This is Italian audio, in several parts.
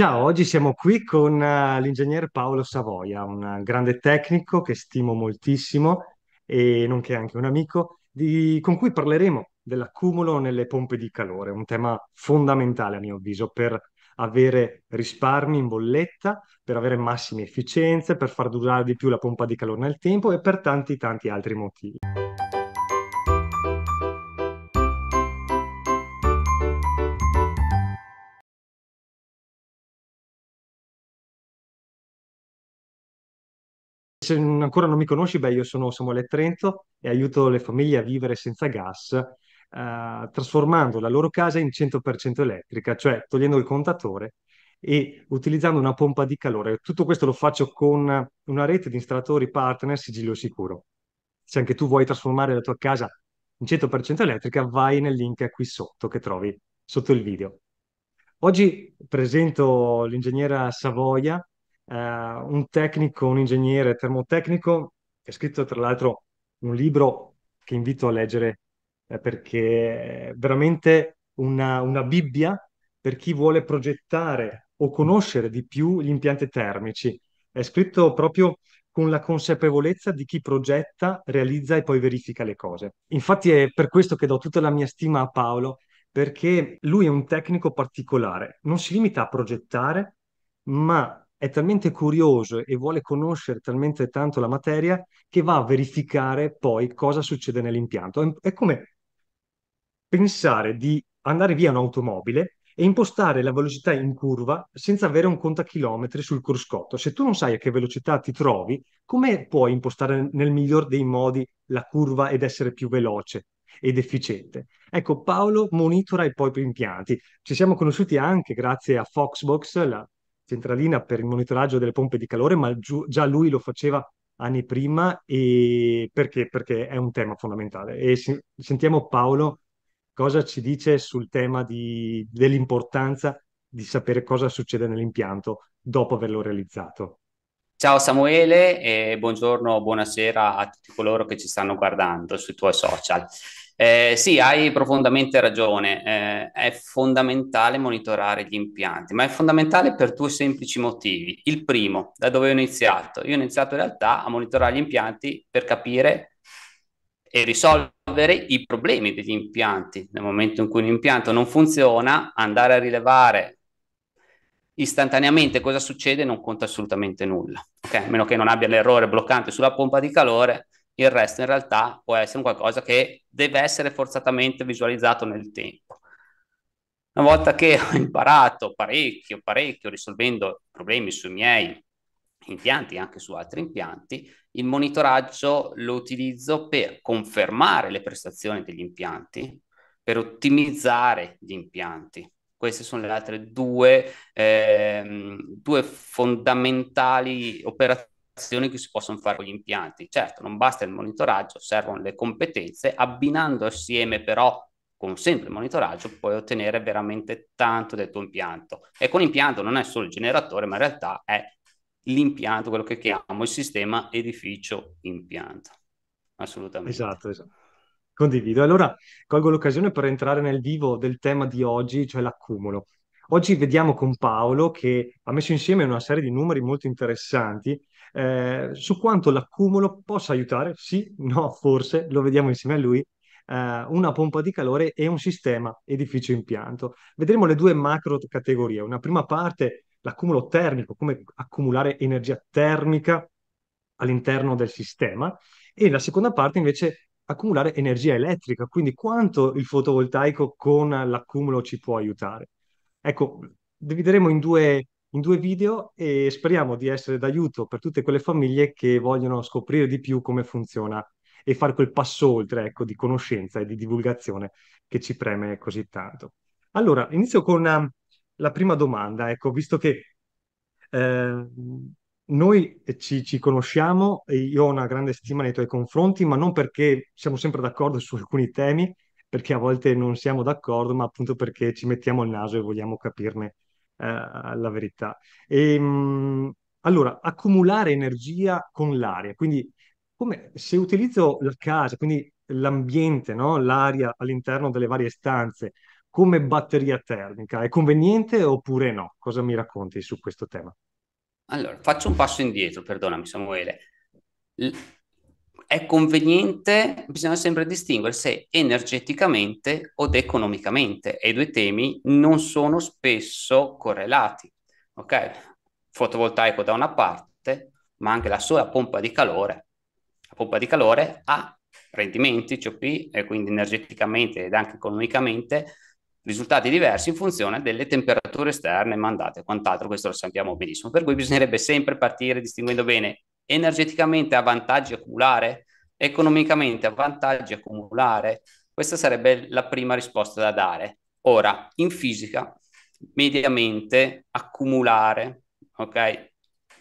Ciao, oggi siamo qui con eh, l'ingegner Paolo Savoia, un grande tecnico che stimo moltissimo e nonché anche un amico, di- con cui parleremo dell'accumulo nelle pompe di calore, un tema fondamentale a mio avviso per avere risparmi in bolletta, per avere massime efficienze, per far durare di più la pompa di calore nel tempo e per tanti tanti altri motivi. se ancora non mi conosci, beh, io sono Samuele Trento e aiuto le famiglie a vivere senza gas, eh, trasformando la loro casa in 100% elettrica, cioè togliendo il contatore e utilizzando una pompa di calore. Tutto questo lo faccio con una rete di installatori partner sigillo sicuro. Se anche tu vuoi trasformare la tua casa in 100% elettrica, vai nel link qui sotto che trovi sotto il video. Oggi presento l'ingegnera Savoia, eh, un tecnico, un ingegnere termotecnico, che ha scritto tra l'altro un libro che invito a leggere eh, perché è veramente una, una Bibbia per chi vuole progettare o conoscere di più gli impianti termici. È scritto proprio con la consapevolezza di chi progetta, realizza e poi verifica le cose. Infatti è per questo che do tutta la mia stima a Paolo, perché lui è un tecnico particolare, non si limita a progettare, ma è talmente curioso e vuole conoscere talmente tanto la materia che va a verificare poi cosa succede nell'impianto. È come pensare di andare via un'automobile e impostare la velocità in curva senza avere un contachilometri sul cruscotto. Se tu non sai a che velocità ti trovi, come puoi impostare nel miglior dei modi la curva ed essere più veloce? ed efficiente. Ecco, Paolo monitora i propri impianti. Ci siamo conosciuti anche grazie a Foxbox, la centralina per il monitoraggio delle pompe di calore, ma giu- già lui lo faceva anni prima e perché? Perché è un tema fondamentale. E se- sentiamo Paolo cosa ci dice sul tema di- dell'importanza di sapere cosa succede nell'impianto dopo averlo realizzato. Ciao Samuele e buongiorno, buonasera a tutti coloro che ci stanno guardando sui tuoi social. Eh, sì, hai profondamente ragione, eh, è fondamentale monitorare gli impianti, ma è fondamentale per due semplici motivi. Il primo, da dove ho iniziato? Io ho iniziato in realtà a monitorare gli impianti per capire e risolvere i problemi degli impianti. Nel momento in cui un impianto non funziona, andare a rilevare istantaneamente cosa succede non conta assolutamente nulla, okay? a meno che non abbia l'errore bloccante sulla pompa di calore, il resto in realtà può essere qualcosa che deve essere forzatamente visualizzato nel tempo. Una volta che ho imparato parecchio, parecchio, risolvendo problemi sui miei impianti e anche su altri impianti, il monitoraggio lo utilizzo per confermare le prestazioni degli impianti, per ottimizzare gli impianti. Queste sono le altre due, ehm, due fondamentali operazioni azioni che si possono fare con gli impianti. Certo, non basta il monitoraggio, servono le competenze, abbinando assieme però con sempre il monitoraggio puoi ottenere veramente tanto del tuo impianto. E con impianto non è solo il generatore, ma in realtà è l'impianto, quello che chiamo il sistema edificio impianto. Assolutamente. Esatto, esatto. Condivido. Allora colgo l'occasione per entrare nel vivo del tema di oggi, cioè l'accumulo. Oggi vediamo con Paolo che ha messo insieme una serie di numeri molto interessanti eh, su quanto l'accumulo possa aiutare, sì, no, forse, lo vediamo insieme a lui, eh, una pompa di calore e un sistema edificio impianto. Vedremo le due macro categorie. Una prima parte, l'accumulo termico, come accumulare energia termica all'interno del sistema, e la seconda parte invece accumulare energia elettrica, quindi quanto il fotovoltaico con l'accumulo ci può aiutare. Ecco, divideremo in due in due video e speriamo di essere d'aiuto per tutte quelle famiglie che vogliono scoprire di più come funziona e fare quel passo oltre, ecco, di conoscenza e di divulgazione che ci preme così tanto. Allora, inizio con una, um, la prima domanda, ecco, visto che eh, noi ci, ci, conosciamo, io ho una grande stima nei tuoi confronti, ma non perché siamo sempre d'accordo su alcuni temi, perché a volte non siamo d'accordo, ma appunto perché ci mettiamo il naso e vogliamo capirne eh, alla verità. E, ehm, mh, allora, accumulare energia con l'aria, quindi come se utilizzo la casa, quindi l'ambiente, no? l'aria all'interno delle varie stanze, come batteria termica, è conveniente oppure no? Cosa mi racconti su questo tema? Allora, faccio un passo indietro, perdonami Samuele è conveniente, bisogna sempre distinguere se energeticamente ed economicamente e i due temi non sono spesso correlati. Ok? Fotovoltaico da una parte, ma anche la sola pompa di calore. La pompa di calore ha rendimenti COP e quindi energeticamente ed anche economicamente risultati diversi in funzione delle temperature esterne mandate e quant'altro, questo lo sappiamo benissimo. Per cui bisognerebbe sempre partire distinguendo bene energeticamente a vantaggi accumulare, economicamente a vantaggi accumulare? Questa sarebbe la prima risposta da dare. Ora, in fisica, mediamente accumulare, ok?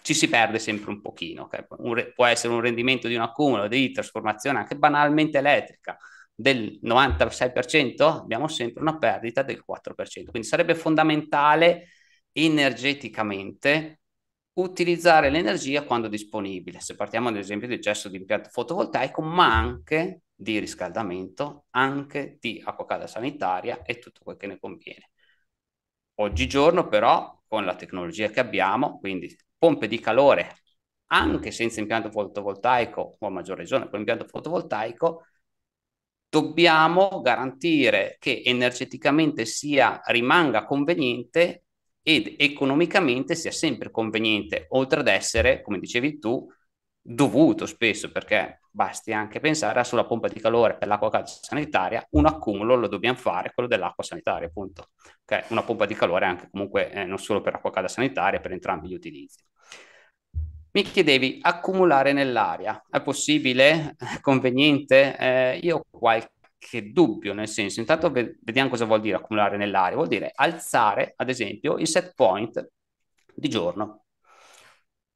Ci si perde sempre un pochino, okay? un re- può essere un rendimento di un accumulo di trasformazione anche banalmente elettrica del 96%, abbiamo sempre una perdita del 4%. Quindi sarebbe fondamentale energeticamente utilizzare l'energia quando disponibile. Se partiamo ad esempio del gesso di impianto fotovoltaico, ma anche di riscaldamento, anche di acqua calda sanitaria e tutto quel che ne conviene. Oggigiorno però, con la tecnologia che abbiamo, quindi pompe di calore anche senza impianto fotovoltaico o a maggior ragione con impianto fotovoltaico, dobbiamo garantire che energeticamente sia, rimanga conveniente ed economicamente sia sempre conveniente, oltre ad essere, come dicevi tu, dovuto spesso, perché basti anche pensare sulla pompa di calore per l'acqua calda sanitaria, un accumulo lo dobbiamo fare, quello dell'acqua sanitaria, appunto, che una pompa di calore anche comunque eh, non solo per l'acqua calda sanitaria, per entrambi gli utilizzi. Mi chiedevi, accumulare nell'aria, è possibile? È conveniente? Eh, io ho qualche qualche dubbio, nel senso, intanto vediamo cosa vuol dire accumulare nell'aria, vuol dire alzare, ad esempio, il set point di giorno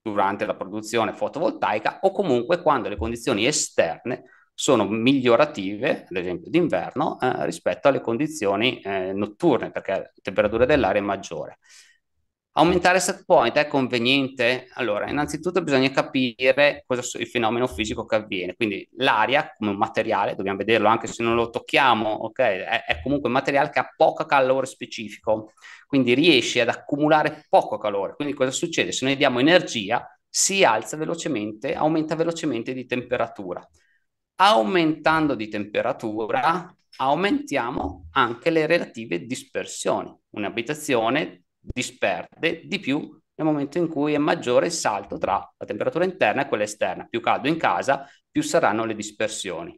durante la produzione fotovoltaica o comunque quando le condizioni esterne sono migliorative, ad esempio d'inverno, eh, rispetto alle condizioni eh, notturne, perché la temperatura dell'aria è maggiore. Aumentare set point è conveniente? Allora, innanzitutto bisogna capire cosa il fenomeno fisico che avviene. Quindi l'aria, come un materiale, dobbiamo vederlo anche se non lo tocchiamo, ok? È, è comunque un materiale che ha poco calore specifico, quindi riesce ad accumulare poco calore. Quindi cosa succede? Se noi diamo energia, si alza velocemente, aumenta velocemente di temperatura. Aumentando di temperatura, aumentiamo anche le relative dispersioni. Un'abitazione disperde di più nel momento in cui è maggiore il salto tra la temperatura interna e quella esterna. Più caldo in casa, più saranno le dispersioni.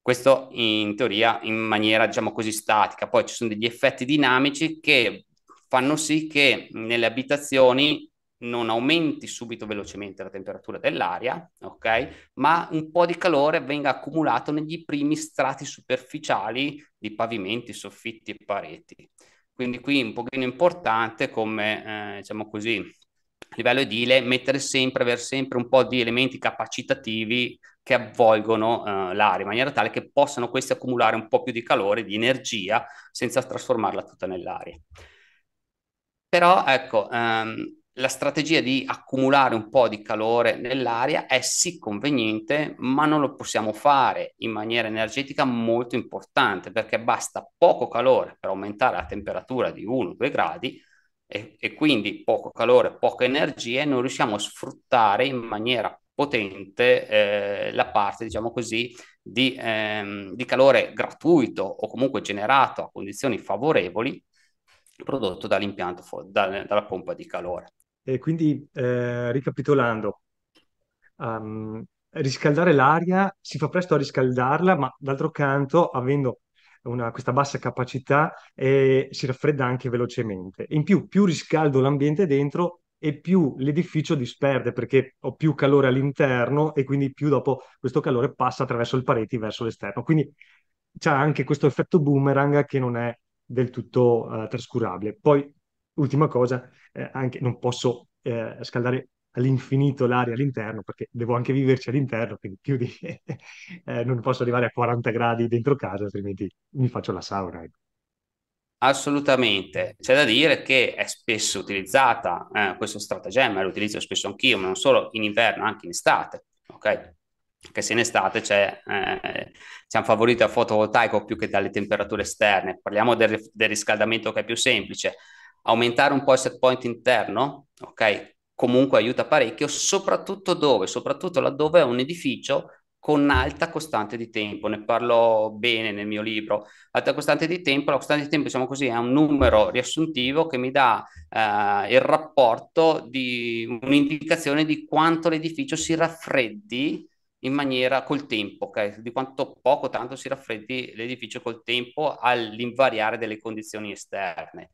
Questo in teoria in maniera, diciamo così, statica. Poi ci sono degli effetti dinamici che fanno sì che nelle abitazioni non aumenti subito velocemente la temperatura dell'aria, ok? Ma un po' di calore venga accumulato negli primi strati superficiali di pavimenti, soffitti e pareti. Quindi qui un pochino importante come, eh, diciamo così, a livello edile, mettere sempre, avere sempre un po' di elementi capacitativi che avvolgono eh, l'aria, in maniera tale che possano questi accumulare un po' più di calore, di energia, senza trasformarla tutta nell'aria. Però ecco, ehm, la strategia di accumulare un po' di calore nell'aria è sì conveniente, ma non lo possiamo fare in maniera energetica molto importante, perché basta poco calore per aumentare la temperatura di 1-2 gradi e, e quindi poco calore, poca energia e non riusciamo a sfruttare in maniera potente eh, la parte, diciamo così, di, ehm, di calore gratuito o comunque generato a condizioni favorevoli prodotto dall'impianto, dalla pompa di calore. E quindi, eh, ricapitolando, um, riscaldare l'aria si fa presto a riscaldarla, ma d'altro canto, avendo una, questa bassa capacità, eh, si raffredda anche velocemente. In più, più riscaldo l'ambiente dentro e più l'edificio disperde perché ho più calore all'interno e quindi più dopo questo calore passa attraverso le pareti verso l'esterno. Quindi c'è anche questo effetto boomerang che non è del tutto eh, trascurabile. Poi, ultima cosa, eh, anche, non posso eh, scaldare all'infinito l'aria all'interno perché devo anche viverci all'interno, quindi più di... eh, non posso arrivare a 40 gradi dentro casa, altrimenti mi faccio la sauna. Ecco. Assolutamente, c'è da dire che è spesso utilizzata eh, questo stratagemma, lo utilizzo spesso anch'io, ma non solo in inverno, anche in estate, ok? Che se in estate c'è, eh, siamo favoriti al fotovoltaico più che dalle temperature esterne, parliamo del, del riscaldamento che è più semplice, aumentare un po' il set point interno, ok? Comunque aiuta parecchio, soprattutto dove? Soprattutto laddove è un edificio con alta costante di tempo, ne parlo bene nel mio libro. Alta costante di tempo, la costante di tempo, diciamo così, è un numero riassuntivo che mi dà eh, il rapporto di un'indicazione di quanto l'edificio si raffreddi in maniera col tempo, okay? di quanto poco tanto si raffreddi l'edificio col tempo all'invariare delle condizioni esterne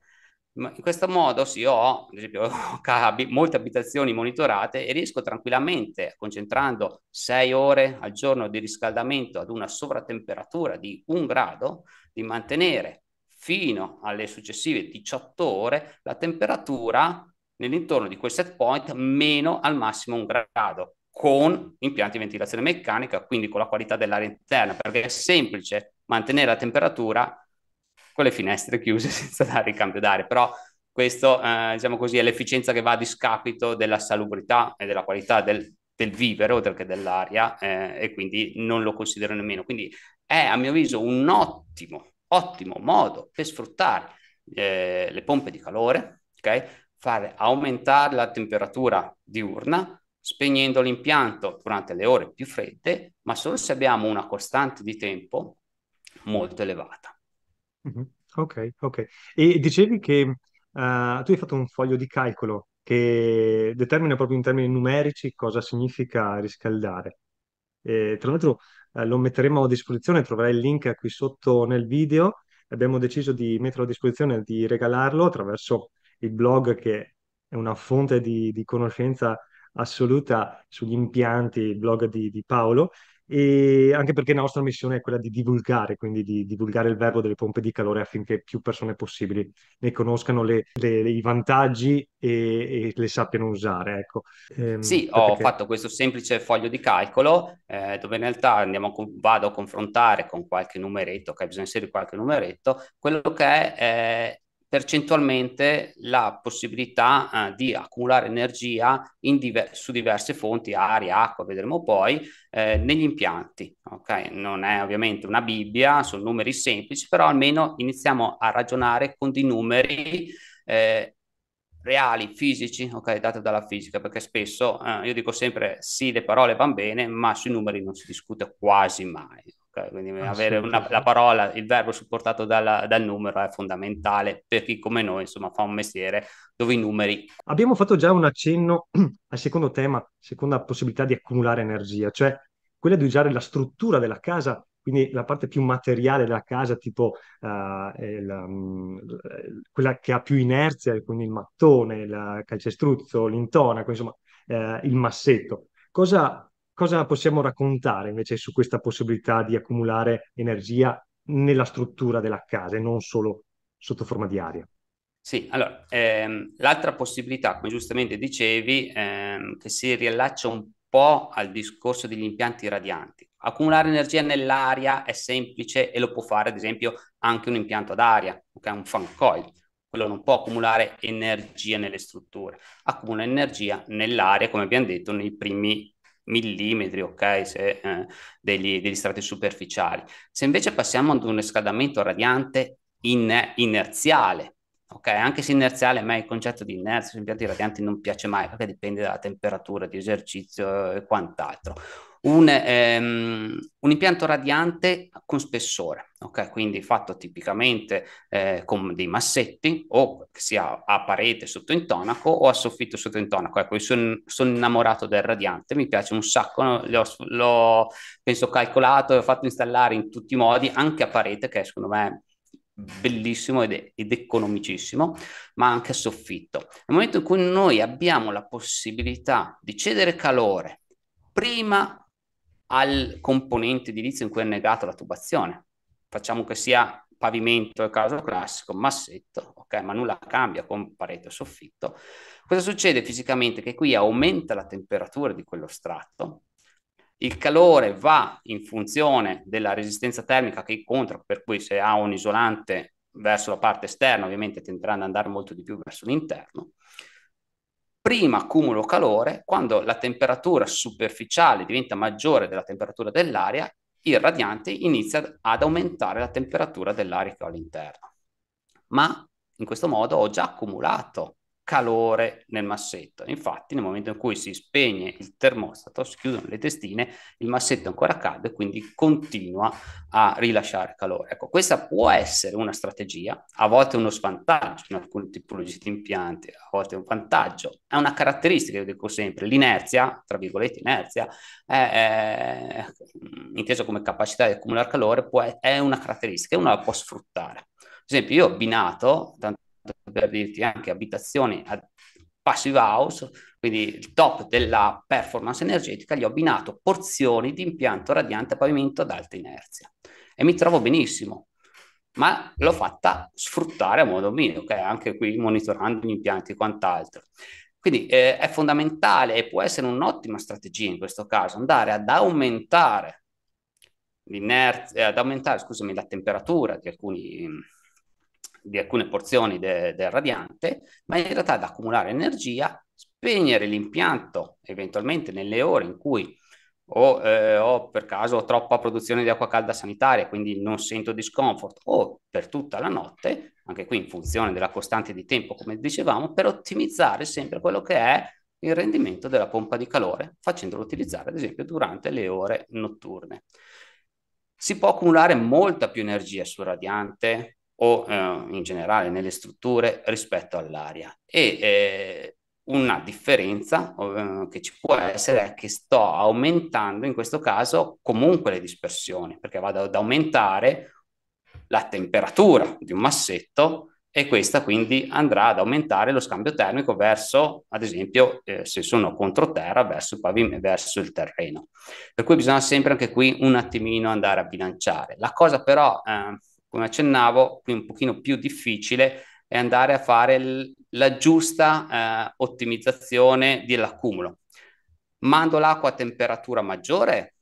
in questo modo sì, ho, ad esempio, molte abitazioni monitorate e riesco tranquillamente, concentrando 6 ore al giorno di riscaldamento ad una sovratemperatura di un grado, di mantenere fino alle successive 18 ore la temperatura nell'intorno di quel set point meno al massimo un grado con impianti di ventilazione meccanica, quindi con la qualità dell'aria interna, perché è semplice mantenere la temperatura con le finestre chiuse senza dare il cambio d'aria, però questo eh, diciamo così, è l'efficienza che va a discapito della salubrità e della qualità del, del vivere oltre che dell'aria eh, e quindi non lo considero nemmeno. Quindi è a mio avviso un ottimo, ottimo modo per sfruttare eh, le pompe di calore, okay? fare aumentare la temperatura diurna spegnendo l'impianto durante le ore più fredde, ma solo se abbiamo una costante di tempo molto elevata. Ok, ok. E dicevi che eh, tu hai fatto un foglio di calcolo che determina proprio in termini numerici cosa significa riscaldare. E, tra l'altro eh, lo metteremo a disposizione, troverai il link qui sotto nel video. Abbiamo deciso di metterlo a disposizione, di regalarlo attraverso il blog che è una fonte di, di conoscenza assoluta sugli impianti, il blog di, di Paolo e anche perché la nostra missione è quella di divulgare, quindi di divulgare il verbo delle pompe di calore affinché più persone possibili ne conoscano le, le, i vantaggi e, e, le sappiano usare. Ecco. Ehm, sì, perché... ho fatto questo semplice foglio di calcolo eh, dove in realtà a, vado a confrontare con qualche numeretto, che bisogna inserire qualche numeretto, quello che è eh, percentualmente la possibilità eh, di accumulare energia diver- su diverse fonti, aria, acqua, vedremo poi, eh, negli impianti. Okay? Non è ovviamente una Bibbia, sono numeri semplici, però almeno iniziamo a ragionare con dei numeri eh, reali, fisici, ok, date dalla fisica, perché spesso eh, io dico sempre sì, le parole vanno bene, ma sui numeri non si discute quasi mai quindi ah, avere una, la parola, il verbo supportato dalla, dal numero è fondamentale per chi come noi insomma, fa un mestiere dove i numeri. Abbiamo fatto già un accenno al secondo tema, seconda possibilità di accumulare energia, cioè quella di usare la struttura della casa, quindi la parte più materiale della casa, tipo uh, la, mm, quella che ha più inerzia, quindi il mattone, il calcestruzzo, l'intonaco, insomma uh, il massetto. Cosa cosa possiamo raccontare invece su questa possibilità di accumulare energia nella struttura della casa e non solo sotto forma di aria? Sì, allora, ehm, l'altra possibilità, come giustamente dicevi, ehm, che si riallaccia un po' al discorso degli impianti radianti. Accumulare energia nell'aria è semplice e lo può fare, ad esempio, anche un impianto ad aria, che è un fan coil. Quello non può accumulare energia nelle strutture, accumula energia nell'aria, come abbiamo detto, nei primi millimetri, ok, se, eh, degli, degli, strati superficiali. Se invece passiamo ad un riscaldamento radiante in, inerziale, ok, anche se inerziale, a me il concetto di inerzia sugli impianti radianti non piace mai perché dipende dalla temperatura di esercizio e quant'altro un, ehm, un impianto radiante con spessore, ok? Quindi fatto tipicamente eh, con dei massetti o sia a parete sotto intonaco o a soffitto sotto intonaco. Ecco, io sono son innamorato del radiante, mi piace un sacco, no? l'ho, l'ho penso calcolato, l'ho fatto installare in tutti i modi, anche a parete che secondo me bellissimo ed, ed, economicissimo, ma anche a soffitto. Nel momento in cui noi abbiamo la possibilità di cedere calore prima al componente edilizio in cui è negata la tubazione. Facciamo che sia pavimento è caso classico, massetto, ok, ma nulla cambia con parete o soffitto. Cosa succede fisicamente? Che qui aumenta la temperatura di quello strato, il calore va in funzione della resistenza termica che incontra, per cui se ha un isolante verso la parte esterna ovviamente tenderà ad andare molto di più verso l'interno prima accumulo calore, quando la temperatura superficiale diventa maggiore della temperatura dell'aria, il radiante inizia ad aumentare la temperatura dell'aria che ho all'interno. Ma in questo modo ho già accumulato calore nel massetto. Infatti, nel momento in cui si spegne il termostato, si chiudono le testine, il massetto è ancora caldo e quindi continua a rilasciare calore. Ecco, questa può essere una strategia, a volte uno svantaggio in alcuni tipologie di impianti, a volte un vantaggio. È una caratteristica, io dico sempre, l'inerzia, tra virgolette inerzia, è, è, inteso come capacità di accumulare calore, può, è una caratteristica e uno la può sfruttare. Per esempio, io ho abbinato, tanto per dirti anche abitazioni a passive house, quindi il top della performance energetica, gli ho abbinato porzioni di impianto radiante a pavimento ad alta inerzia e mi trovo benissimo, ma l'ho fatta sfruttare a modo mio, okay? anche qui monitorando gli impianti e quant'altro. Quindi eh, è fondamentale e può essere un'ottima strategia in questo caso andare ad aumentare l'inerzia, ad aumentare scusami, la temperatura di alcuni di alcune porzioni de, del radiante, ma in realtà ad accumulare energia, spegnere l'impianto eventualmente nelle ore in cui o, eh, o per caso ho troppa produzione di acqua calda sanitaria, quindi non sento discomfort, o per tutta la notte, anche qui in funzione della costante di tempo, come dicevamo, per ottimizzare sempre quello che è il rendimento della pompa di calore, facendolo utilizzare ad esempio durante le ore notturne. Si può accumulare molta più energia sul radiante o eh, in generale nelle strutture rispetto all'aria. E eh, una differenza eh, che ci può essere è che sto aumentando in questo caso comunque le dispersioni, perché vado ad aumentare la temperatura di un massetto e questa quindi andrà ad aumentare lo scambio termico verso, ad esempio, eh, se sono contro terra, verso il pavimento, verso il terreno. Per cui bisogna sempre anche qui un attimino andare a bilanciare. La cosa però eh, come accennavo, qui un pochino più difficile è andare a fare l- la giusta eh, ottimizzazione dell'accumulo. Mando l'acqua a temperatura maggiore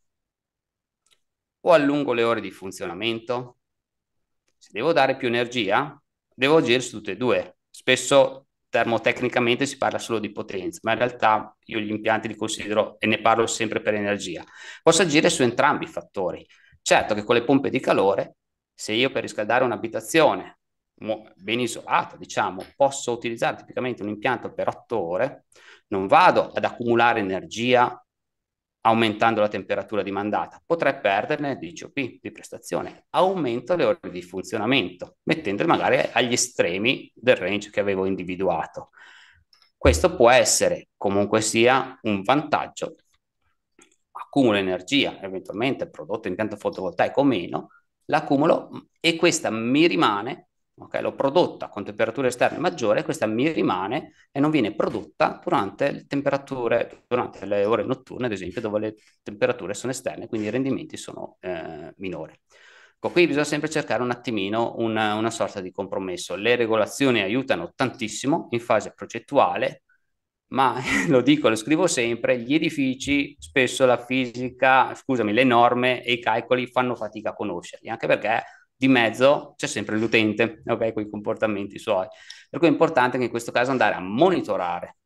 o allungo le ore di funzionamento? Se devo dare più energia, devo agire su tutte e due. Spesso termotecnicamente si parla solo di potenza, ma in realtà io gli impianti li considero e ne parlo sempre per energia. Posso agire su entrambi i fattori. Certo che con le pompe di calore se io per riscaldare un'abitazione ben isolata, diciamo, posso utilizzare tipicamente un impianto per 8 ore, non vado ad accumulare energia aumentando la temperatura dimandata, potrei perderne di COP, di prestazione. Aumento le ore di funzionamento, mettendole magari agli estremi del range che avevo individuato. Questo può essere comunque sia un vantaggio. Accumulo energia, eventualmente prodotto impianto fotovoltaico o meno, l'accumulo mm, e questa mi rimane, okay, l'ho prodotta con temperature esterne maggiore, questa mi rimane e non viene prodotta durante le temperature, durante le ore notturne, ad esempio, dove le temperature sono esterne, quindi i rendimenti sono eh, minori. Ecco, qui bisogna sempre cercare un attimino una, una sorta di compromesso. Le regolazioni aiutano tantissimo in fase progettuale, ma lo dico, lo scrivo sempre, gli edifici spesso la fisica, scusami, le norme e i calcoli fanno fatica a conoscerli, anche perché di mezzo c'è sempre l'utente, ok, con i comportamenti suoi. Per cui è importante anche in questo caso andare a monitorare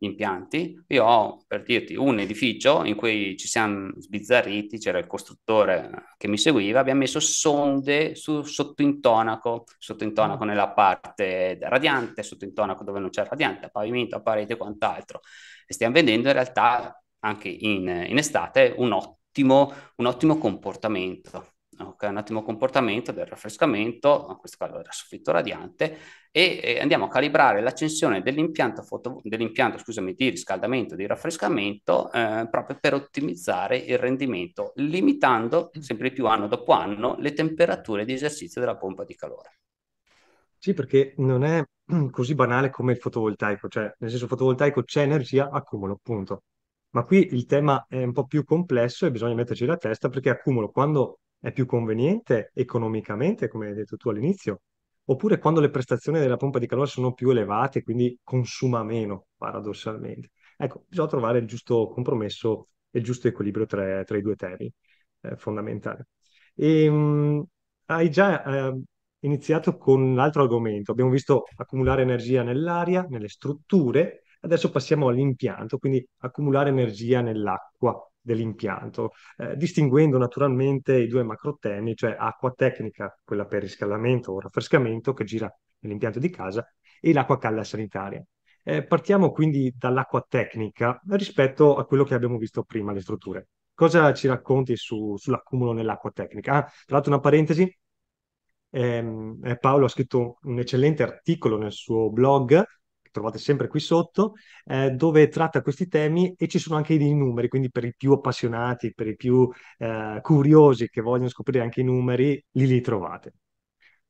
impianti. Io ho, per dirti, un edificio in cui ci siamo sbizzarriti, c'era il costruttore che mi seguiva, abbiamo messo sonde su, sotto intonaco, sotto intonaco mm. nella parte radiante, sotto intonaco dove non c'è radiante, a pavimento, a parete e quant'altro. E stiamo vedendo in realtà anche in, in estate un ottimo, un ottimo comportamento okay, un attimo comportamento del raffrescamento, in questo caso era soffitto radiante, e, e andiamo a calibrare l'accensione dell'impianto, foto, dell'impianto scusami, di riscaldamento, di raffrescamento, eh, proprio per ottimizzare il rendimento, limitando mm. sempre più anno dopo anno le temperature di esercizio della pompa di calore. Sì, perché non è così banale come il fotovoltaico, cioè nel senso fotovoltaico c'è energia, accumulo, punto. Ma qui il tema è un po' più complesso e bisogna metterci la testa perché accumulo quando è più conveniente economicamente, come hai detto tu all'inizio, oppure quando le prestazioni della pompa di calore sono più elevate, quindi consuma meno, paradossalmente. Ecco, bisogna trovare il giusto compromesso e il giusto equilibrio tra, tra i due temi eh, fondamentali. E, ehm, mh, hai già eh, iniziato con l'altro argomento, abbiamo visto accumulare energia nell'aria, nelle strutture, adesso passiamo all'impianto, quindi accumulare energia nell'acqua dell'impianto, eh, distinguendo naturalmente i due macro temi, cioè acqua tecnica, quella per riscaldamento o raffrescamento che gira nell'impianto di casa, e l'acqua calda sanitaria. Eh, partiamo quindi dall'acqua tecnica rispetto a quello che abbiamo visto prima, le strutture. Cosa ci racconti su, sull'accumulo nell'acqua tecnica? Ah, tra l'altro una parentesi, ehm, eh, Paolo ha scritto un eccellente articolo nel suo blog trovate sempre qui sotto, eh, dove tratta questi temi e ci sono anche dei numeri, quindi per i più appassionati, per i più eh, curiosi che vogliono scoprire anche i numeri, li li trovate.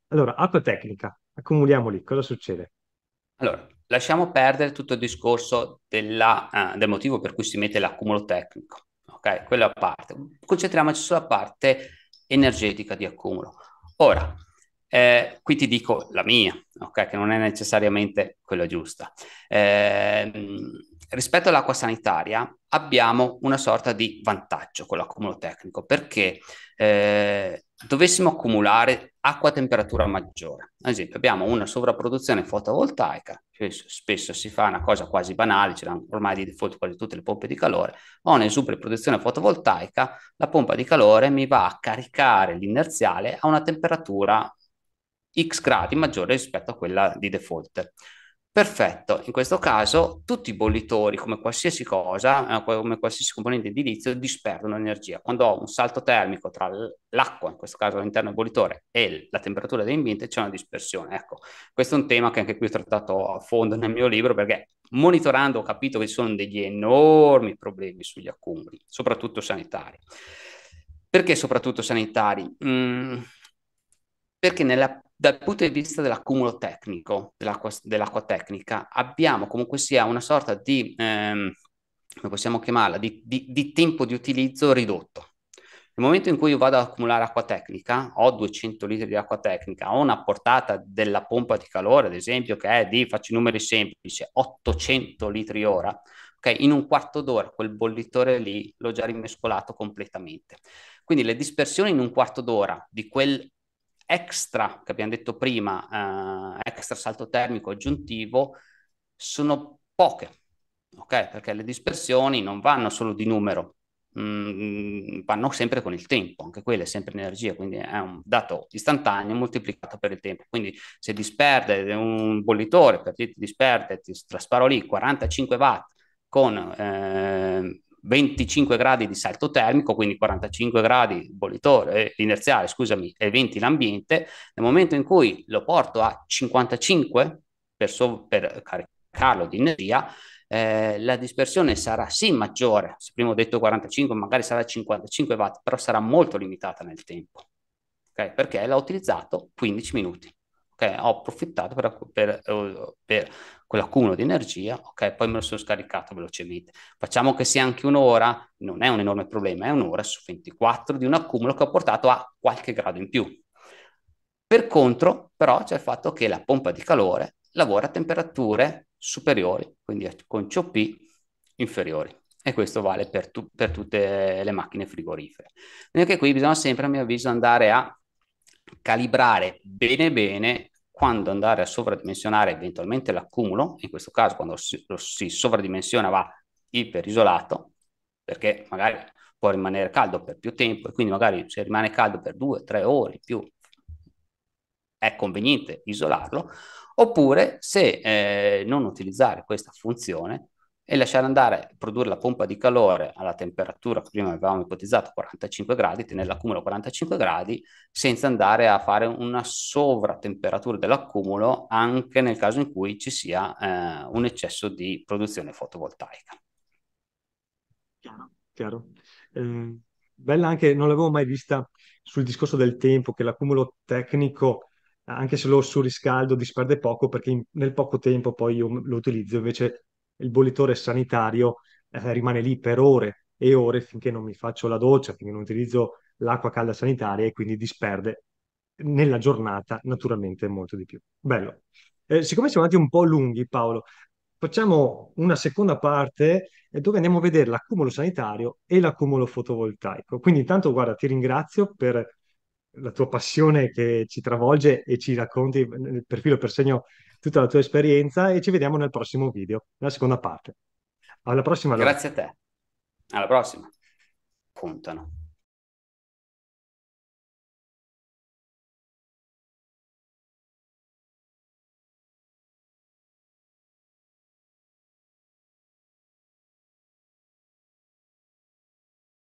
Allora, acqua tecnica, accumuliamoli, cosa succede? Allora, lasciamo perdere tutto il discorso della, eh, del motivo per cui si mette l'accumulo tecnico, ok? Quello a parte. Concentriamoci sulla parte energetica di accumulo. Ora, eh, qui ti dico la mia, okay? che non è necessariamente quella giusta. Eh, rispetto all'acqua sanitaria abbiamo una sorta di vantaggio con l'accumulo tecnico perché eh, dovessimo accumulare acqua a temperatura maggiore. Ad esempio abbiamo una sovrapproduzione fotovoltaica, spesso, spesso si fa una cosa quasi banale, ce ormai di default quasi tutte le pompe di calore, ho un'esubere produzione fotovoltaica, la pompa di calore mi va a caricare l'inerziale a una temperatura x gradi maggiore rispetto a quella di default. Perfetto, in questo caso tutti i bollitori, come qualsiasi cosa, eh, come qualsiasi componente edilizio, disperdono energia. Quando ho un salto termico tra l'acqua, in questo caso all'interno del bollitore, e la temperatura dell'ambiente, c'è una dispersione. Ecco, questo è un tema che anche qui ho trattato a fondo nel mio libro perché monitorando ho capito che ci sono degli enormi problemi sugli accumuli, soprattutto sanitari. Perché soprattutto sanitari? Mm, perché nella dal punto di vista dell'accumulo tecnico, dell'acqua, dell'acqua tecnica, abbiamo comunque sia una sorta di, ehm, come possiamo chiamarla, di, di, di tempo di utilizzo ridotto. Nel momento in cui io vado ad accumulare acqua tecnica, ho 200 litri di acqua tecnica, ho una portata della pompa di calore, ad esempio, che è di, faccio i numeri semplici, 800 litri ora, ok in un quarto d'ora quel bollitore lì l'ho già rimescolato completamente. Quindi le dispersioni in un quarto d'ora di quel extra che abbiamo detto prima, eh, extra salto termico aggiuntivo, sono poche, ok? Perché le dispersioni non vanno solo di numero, mh, mm, vanno sempre con il tempo, anche quella è sempre energia, quindi è un dato istantaneo moltiplicato per il tempo. Quindi se disperde un bollitore, per ti disperde, ti trasparo lì 45 watt con eh, 25 gradi di salto termico, quindi 45 gradi bollitore, eh, inerziale, scusami, e 20 l'ambiente, nel momento in cui lo porto a 55 per, so- per caricarlo di energia, eh, la dispersione sarà sì maggiore, se prima ho detto 45 magari sarà 55 watt, però sarà molto limitata nel tempo, okay? perché l'ho utilizzato 15 minuti. Okay, ho approfittato per, per, eh, per quell'accumulo di energia, ok, poi me lo sono scaricato velocemente. Facciamo che sia anche un'ora, non è un enorme problema, è un'ora su 24 di un accumulo che ho portato a qualche grado in più. Per contro, però, c'è il fatto che la pompa di calore lavora a temperature superiori, quindi con COP inferiori. E questo vale per, tu, per tutte le macchine frigorifere. Quindi anche qui bisogna sempre, a mio avviso, andare a calibrare bene bene quando andare a sovradimensionare eventualmente l'accumulo, in questo caso quando si, lo si sovradimensiona va iperisolato, perché magari può rimanere caldo per più tempo e quindi magari se rimane caldo per due, tre ore più è conveniente isolarlo, oppure se eh, non utilizzare questa funzione e lasciare andare, produrre la pompa di calore alla temperatura che prima avevamo ipotizzato 45 gradi, tenere l'accumulo a 45 gradi senza andare a fare una sovratemperatura dell'accumulo anche nel caso in cui ci sia eh, un eccesso di produzione fotovoltaica. Chiaro, chiaro. Eh, bella anche, non l'avevo mai vista sul discorso del tempo, che l'accumulo tecnico anche se lo surriscaldo disperde poco perché in, nel poco tempo poi io lo utilizzo invece il bollitore sanitario eh, rimane lì per ore e ore finché non mi faccio la doccia, finché non utilizzo l'acqua calda sanitaria e quindi disperde nella giornata naturalmente molto di più. Bello. Eh, siccome siamo andati un po' lunghi, Paolo, facciamo una seconda parte eh, dove andiamo a vedere l'accumulo sanitario e l'accumulo fotovoltaico. Quindi intanto, guarda, ti ringrazio per la tua passione che ci travolge e ci racconti eh, per filo per segno tutta la tua esperienza e ci vediamo nel prossimo video, nella seconda parte. Alla prossima. Allora. Grazie a te. Alla prossima. Puntano.